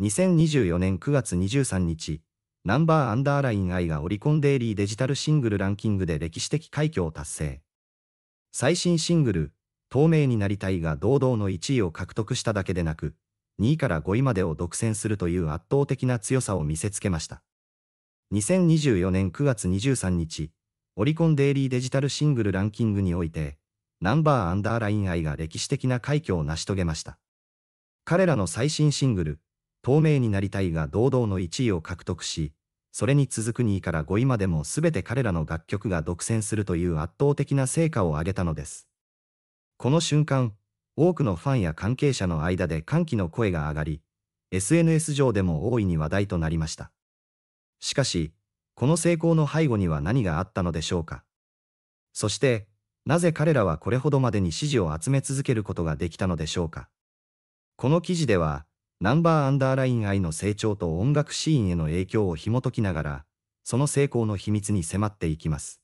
2024年9月23日、ナンバーアンダーライン I がオリコンデイリーデジタルシングルランキングで歴史的快挙を達成。最新シングル、透明になりたいが堂々の1位を獲得しただけでなく、2位から5位までを独占するという圧倒的な強さを見せつけました。2024年9月23日、オリコンデイリーデジタルシングルランキングにおいて、ナンバーアンダーライン I が歴史的な快挙を成し遂げました。彼らの最新シングル、透明になりたいが堂々の1位を獲得し、それに続く2位から5位までも全て彼らの楽曲が独占するという圧倒的な成果を上げたのです。この瞬間、多くのファンや関係者の間で歓喜の声が上がり、SNS 上でも大いに話題となりました。しかし、この成功の背後には何があったのでしょうか。そして、なぜ彼らはこれほどまでに支持を集め続けることができたのでしょうか。この記事では、ナンバーアンダーライン愛の成長と音楽シーンへの影響を紐解きながら、その成功の秘密に迫っていきます。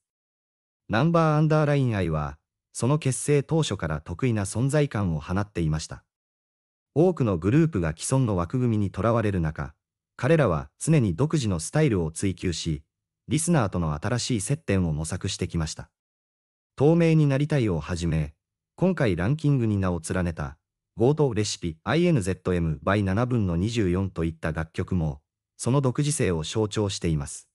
ナンバーアンダーライン愛は、その結成当初から得意な存在感を放っていました。多くのグループが既存の枠組みにとらわれる中、彼らは常に独自のスタイルを追求し、リスナーとの新しい接点を模索してきました。透明になりたいをはじめ、今回ランキングに名を連ねたゴートレシピ INZM by 7分の24といった楽曲も、その独自性を象徴しています。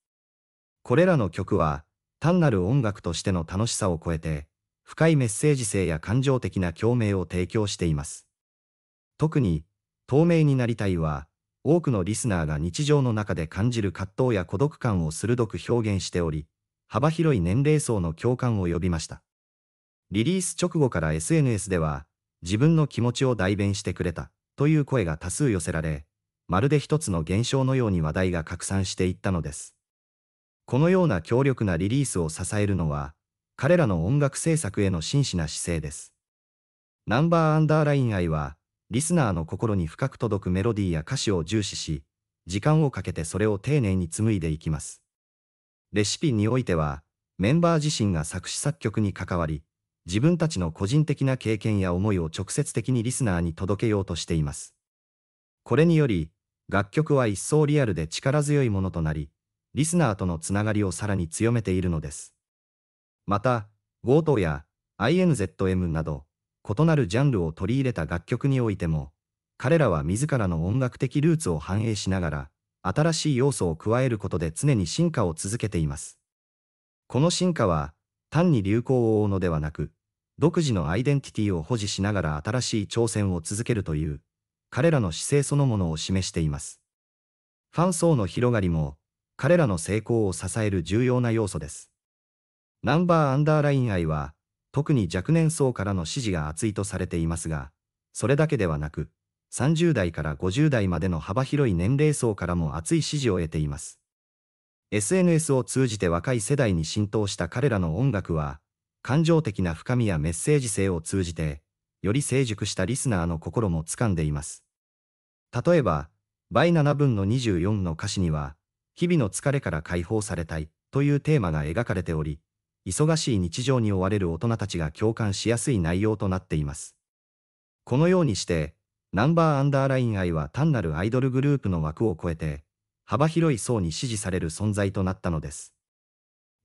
これらの曲は、単なる音楽としての楽しさを超えて、深いメッセージ性や感情的な共鳴を提供しています。特に、透明になりたいは、多くのリスナーが日常の中で感じる葛藤や孤独感を鋭く表現しており、幅広い年齢層の共感を呼びました。リリース直後から SNS では、自分の気持ちを代弁してくれた、という声が多数寄せられ、まるで一つの現象のように話題が拡散していったのです。このような強力なリリースを支えるのは、彼らの音楽制作への真摯な姿勢です。ナンバーアンダーライン愛は、リスナーの心に深く届くメロディーや歌詞を重視し、時間をかけてそれを丁寧に紡いでいきます。レシピにおいては、メンバー自身が作詞作曲に関わり、自分たちの個人的な経験や思いを直接的にリスナーに届けようとしています。これにより、楽曲は一層リアルで力強いものとなり、リスナーとのつながりをさらに強めているのです。また、g o t や INZM など、異なるジャンルを取り入れた楽曲においても、彼らは自らの音楽的ルーツを反映しながら、新しい要素を加えることで常に進化を続けています。この進化は、単に流行を追うのではなく、独自のアイデンティティを保持しながら新しい挑戦を続けるという、彼らの姿勢そのものを示しています。ファン層の広がりも、彼らの成功を支える重要な要素です。ナンバーアンダーライン愛は、特に若年層からの支持が厚いとされていますが、それだけではなく、30代から50代までの幅広い年齢層からも厚い支持を得ています。SNS を通じて若い世代に浸透した彼らの音楽は、感情的な深みやメッセージ性を通じて、より成熟したリスナーの心も掴んでいます。例えば、倍7分の24の歌詞には、日々の疲れから解放されたいというテーマが描かれており、忙しい日常に追われる大人たちが共感しやすい内容となっています。このようにして、ナンバーアンダーライン愛は単なるアイドルグループの枠を超えて、幅広い層に支持される存在となったのです。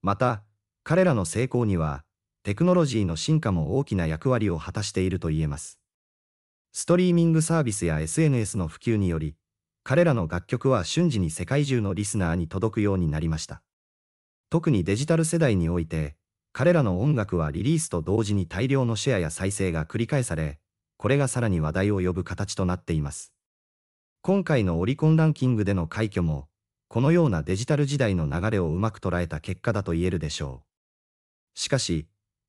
また、彼らの成功には、テクノロジーの進化も大きな役割を果たしていると言えます。ストリーミングサービスや SNS の普及により、彼らの楽曲は瞬時に世界中のリスナーに届くようになりました。特にデジタル世代において、彼らの音楽はリリースと同時に大量のシェアや再生が繰り返され、これがさらに話題を呼ぶ形となっています。今回のオリコンランキングでの快挙も、このようなデジタル時代の流れをうまく捉えた結果だと言えるでしょう。しかし、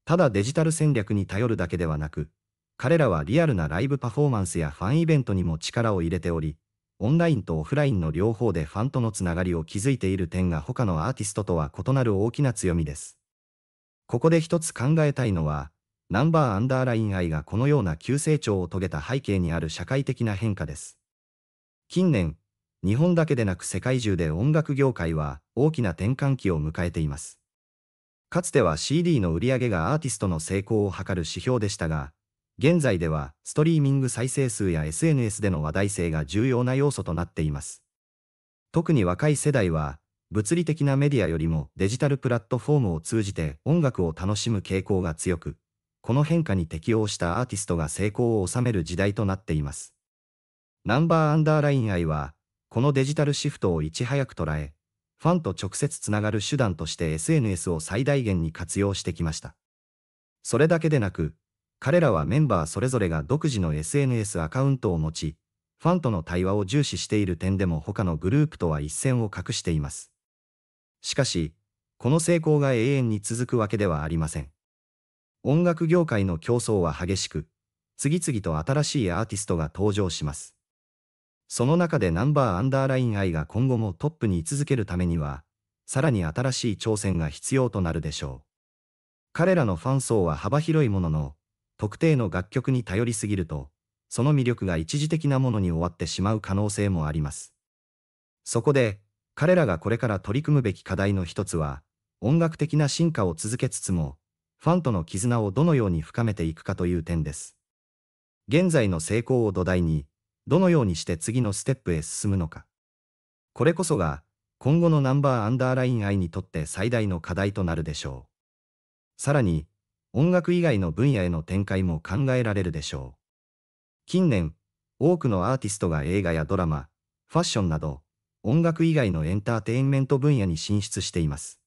ただデジタル戦略に頼るだけではなく、彼らはリアルなライブパフォーマンスやファンイベントにも力を入れており、オンラインとオフラインの両方でファンとのつながりを築いている点が他のアーティストとは異なる大きな強みです。ここで一つ考えたいのは、ナンバーアンダーライン愛がこのような急成長を遂げた背景にある社会的な変化です。近年、日本だけでなく世界中で音楽業界は大きな転換期を迎えています。かつては CD の売り上げがアーティストの成功を図る指標でしたが、現在ではストリーミング再生数や SNS での話題性が重要な要素となっています。特に若い世代は、物理的なメディアよりもデジタルプラットフォームを通じて音楽を楽しむ傾向が強く、この変化に適応したアーティストが成功を収める時代となっています。ナンバーアンダーライン愛は、このデジタルシフトをいち早く捉え、ファンと直接つながる手段として SNS を最大限に活用してきました。それだけでなく、彼らはメンバーそれぞれが独自の SNS アカウントを持ち、ファンとの対話を重視している点でも他のグループとは一線を画しています。しかし、この成功が永遠に続くわけではありません。音楽業界の競争は激しく、次々と新しいアーティストが登場します。その中でナンバーアンダーライン I が今後もトップに居続けるためには、さらに新しい挑戦が必要となるでしょう。彼らのファン層は幅広いものの、特定の楽曲に頼りすぎると、その魅力が一時的なものに終わってしまう可能性もあります。そこで、彼らがこれから取り組むべき課題の一つは、音楽的な進化を続けつつも、ファンとの絆をどのように深めていくかという点です。現在の成功を土台に、どのようにして次のステップへ進むのか。これこそが、今後のナンバーアンダーライン愛にとって最大の課題となるでしょう。さらに、音楽以外の分野への展開も考えられるでしょう。近年、多くのアーティストが映画やドラマ、ファッションなど、音楽以外のエンターテインメント分野に進出しています。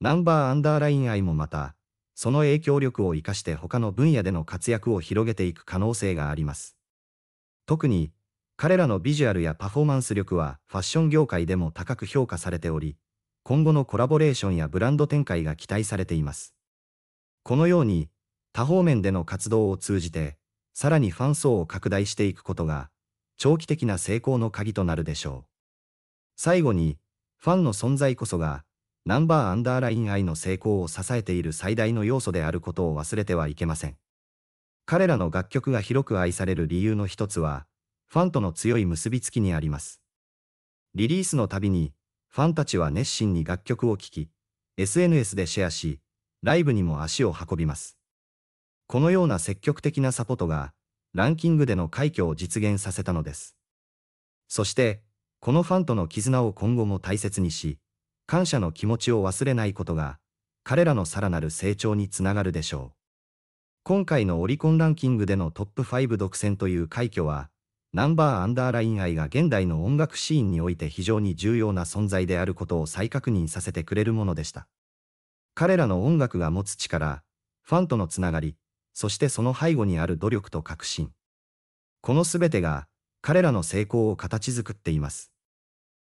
ナンバーアンダーライン愛もまた、その影響力を生かして他の分野での活躍を広げていく可能性があります。特に、彼らのビジュアルやパフォーマンス力はファッション業界でも高く評価されており、今後のコラボレーションやブランド展開が期待されています。このように、多方面での活動を通じて、さらにファン層を拡大していくことが、長期的な成功の鍵となるでしょう。最後に、ファンの存在こそが、ナンバーアンダーライン愛の成功を支えている最大の要素であることを忘れてはいけません。彼らの楽曲が広く愛される理由の一つは、ファンとの強い結びつきにあります。リリースのたびに、ファンたちは熱心に楽曲を聴き、SNS でシェアし、ライブにも足を運びます。このような積極的なサポートが、ランキングでの快挙を実現させたのです。そして、このファンとの絆を今後も大切にし、感謝の気持ちを忘れないことが、彼らのさらなる成長につながるでしょう。今回のオリコンランキングでのトップ5独占という快挙は、ナンバーアンダーライン愛が現代の音楽シーンにおいて非常に重要な存在であることを再確認させてくれるものでした。彼らの音楽が持つ力、ファンとのつながり、そしてその背後にある努力と革新。この全てが彼らの成功を形作っています。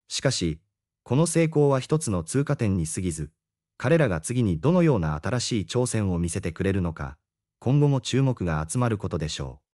しかし、この成功は一つの通過点に過ぎず、彼らが次にどのような新しい挑戦を見せてくれるのか、今後も注目が集まることでしょう。